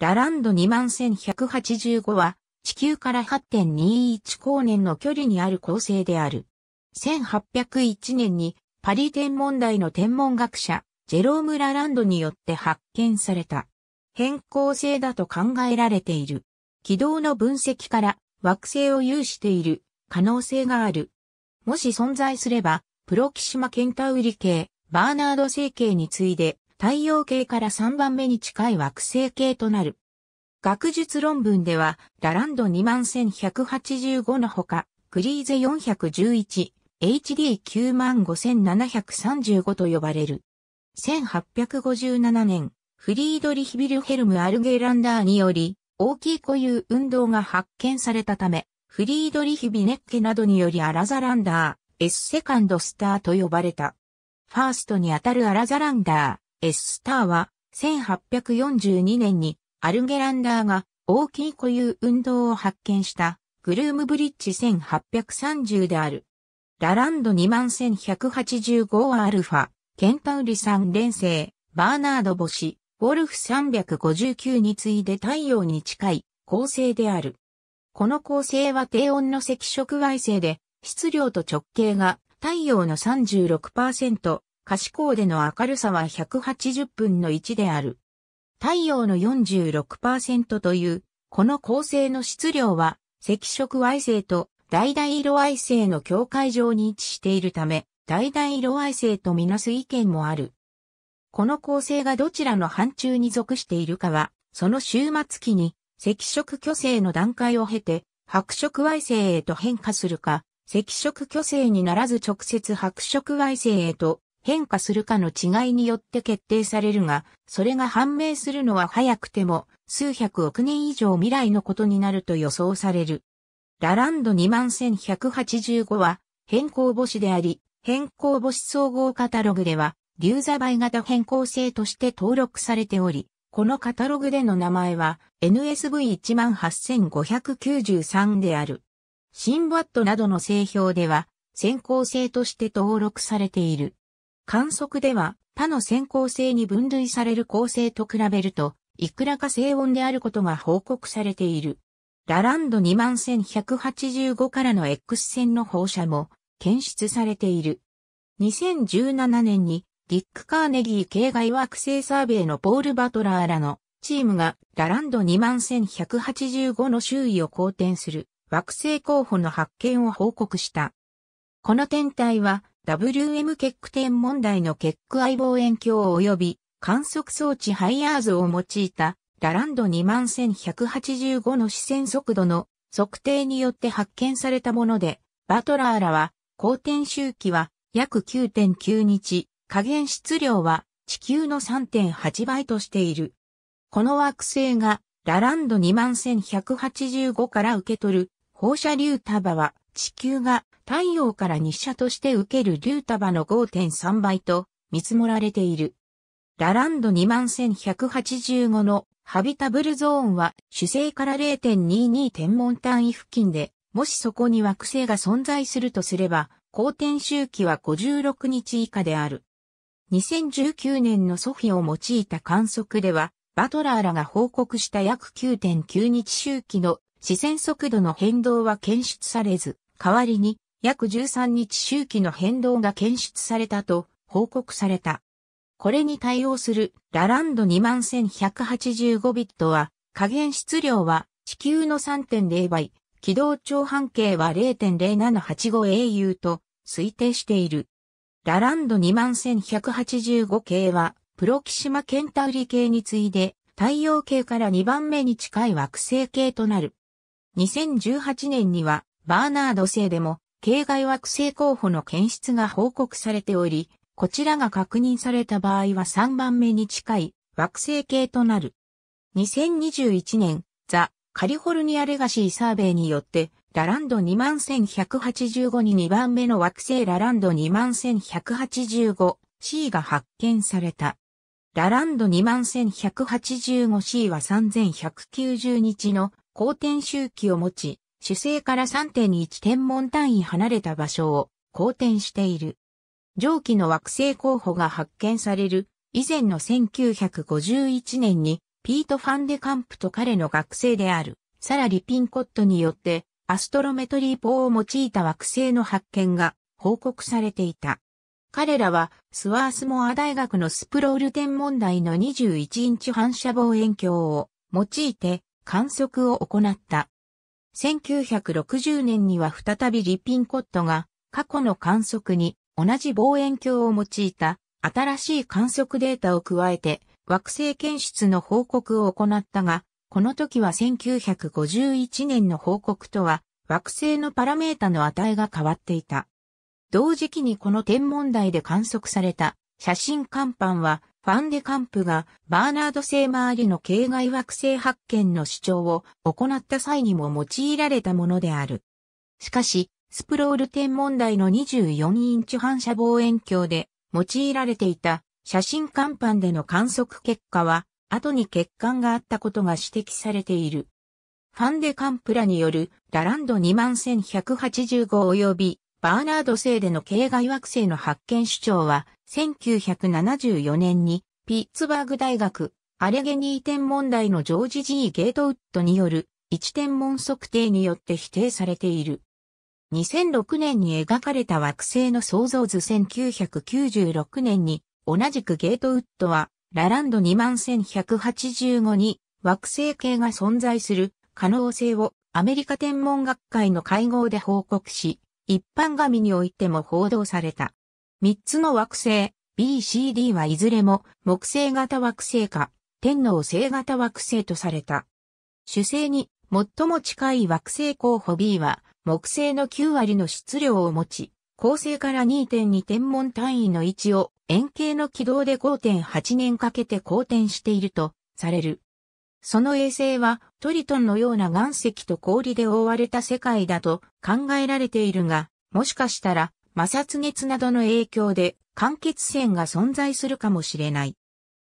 ラランド21185は地球から8.21光年の距離にある恒星である。1801年にパリ天文台の天文学者ジェローム・ラランドによって発見された。変更性だと考えられている。軌道の分析から惑星を有している可能性がある。もし存在すれば、プロキシマケンタウリ系、バーナード星系に次いで太陽系から3番目に近い惑星系となる。学術論文では、ラランド21185のほか、クリーゼ411、HD95735 と呼ばれる。1857年、フリードリヒ・ビルヘルム・アルゲランダーにより、大きい固有運動が発見されたため、フリードリヒ・ビネッケなどによりアラザランダー、S セカンドスターと呼ばれた。ファーストにあたるアラザランダー、エススターは1842年にアルゲランダーが大きい固有運動を発見したグルームブリッジ1830である。ラランド2 1 1 8 5ァ、ケンタウリ3連星、バーナード星、ォルフ359に次いで太陽に近い恒星である。この恒星は低温の赤色矮星で、質量と直径が太陽の36%、可視光での明るさは180分の1である。太陽の46%という、この恒星の質量は、赤色矮星と大々色矮星の境界上に位置しているため、大々色矮星とみなす意見もある。この恒星がどちらの範疇に属しているかは、その終末期に赤色巨星の段階を経て、白色矮星へと変化するか、赤色巨星にならず直接白色矮星へと変化するかの違いによって決定されるが、それが判明するのは早くても数百億年以上未来のことになると予想される。ラランド21185は変更母子であり、変更母子総合カタログでは、流座イ型変更性として登録されており、このカタログでの名前は NSV18593 である。シンバットなどの製表では、先行性として登録されている。観測では他の先行性に分類される構成と比べると、いくらか静音であることが報告されている。ラランド21185からの X 線の放射も検出されている。2017年にディック・カーネギー系外惑星サーベイのポール・バトラーらのチームがラランド21185の周囲を公転する惑星候補の発見を報告した。この天体は WM 結句点問題の結句相望遠鏡及び観測装置ハイヤーズを用いたラランド21185の視線速度の測定によって発見されたもので、バトラーらは、公転周期は約9.9日、加減質量は地球の3.8倍としている。この惑星がラランド21185から受け取る放射流束は地球が太陽から日射として受ける竜束の5.3倍と見積もられている。ラランド21185のハビタブルゾーンは主星から0.22天文単位付近で、もしそこに惑星が存在するとすれば、公転周期は56日以下である。2019年のソフィを用いた観測では、バトラーらが報告した約9.9日周期の視線速度の変動は検出されず、代わりに約13日周期の変動が検出されたと報告された。これに対応するラランド21185ビットは加減質量は地球の3.0倍、軌道長半径は 0.0785au と推定している。ラランド21185系はプロキシマケンタウリ系に次いで太陽系から2番目に近い惑星系となる。2018年にはバーナード星でも形外惑星候補の検出が報告されており、こちらが確認された場合は3番目に近い惑星系となる。2021年、ザ・カリフォルニアレガシーサーベイによって、ラランド21185に2番目の惑星ラランド 21185C が発見された。ラランド 21185C は3190日の公転周期を持ち、主星から3.1天文単位離れた場所を公転している。上記の惑星候補が発見される以前の1951年にピート・ファンデカンプと彼の学生であるサラ・リピンコットによってアストロメトリー法を用いた惑星の発見が報告されていた。彼らはスワースモア大学のスプロール天文台の21インチ反射望遠鏡を用いて観測を行った。1960年には再びリピンコットが過去の観測に同じ望遠鏡を用いた新しい観測データを加えて惑星検出の報告を行ったが、この時は1951年の報告とは惑星のパラメータの値が変わっていた。同時期にこの天文台で観測された写真看板はファンデカンプがバーナード・製周りの形骸惑星発見の主張を行った際にも用いられたものである。しかし、スプロール天文台の24インチ反射望遠鏡で用いられていた写真看板での観測結果は、後に欠陥があったことが指摘されている。ファンデカンプラによるラランド21185及びバーナード製での系外惑星の発見主張は、1974年に、ピッツバーグ大学、アレゲニー天文台のジョージ・ジー・ゲートウッドによる、一天文測定によって否定されている。2006年に描かれた惑星の創造図1996年に、同じくゲートウッドは、ラランド21185に惑星系が存在する可能性をアメリカ天文学会の会合で報告し、一般紙においても報道された。三つの惑星、BCD はいずれも木星型惑星か天皇星型惑星とされた。主星に最も近い惑星候補 B は木星の9割の質量を持ち、恒星から2.2天文単位の位置を円形の軌道で5.8年かけて公転しているとされる。その衛星はトリトンのような岩石と氷で覆われた世界だと考えられているが、もしかしたら摩擦熱などの影響で間欠泉が存在するかもしれない。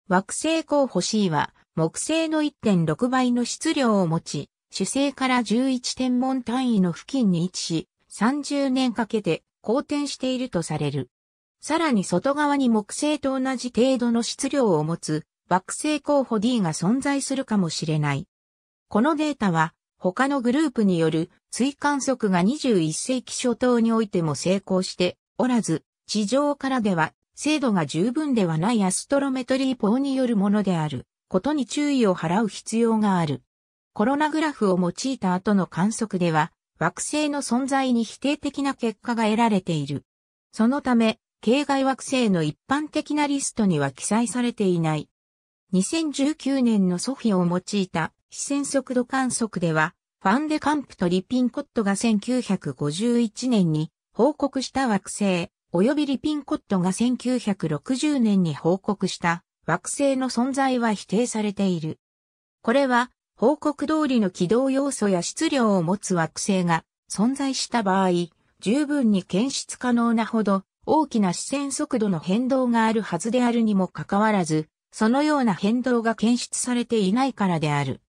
惑星候補 C は木星の1.6倍の質量を持ち、主星から11天文単位の付近に位置し、30年かけて好転しているとされる。さらに外側に木星と同じ程度の質量を持つ惑星候補 D が存在するかもしれない。このデータは他のグループによる追観測が21世紀初頭においても成功しておらず、地上からでは精度が十分ではないアストロメトリー法によるものであることに注意を払う必要がある。コロナグラフを用いた後の観測では惑星の存在に否定的な結果が得られている。そのため、系外惑星の一般的なリストには記載されていない。2019年のソフィを用いた視線速度観測では、ファンデカンプとリピンコットが1951年に報告した惑星、及びリピンコットが1960年に報告した惑星の存在は否定されている。これは、報告通りの軌道要素や質量を持つ惑星が存在した場合、十分に検出可能なほど大きな視線速度の変動があるはずであるにもかかわらず、そのような変動が検出されていないからである。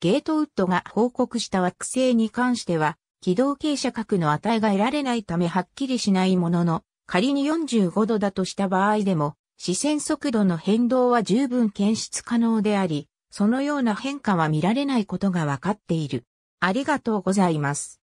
ゲートウッドが報告した惑星に関しては、軌道傾斜角の値が得られないためはっきりしないものの、仮に45度だとした場合でも、視線速度の変動は十分検出可能であり、そのような変化は見られないことがわかっている。ありがとうございます。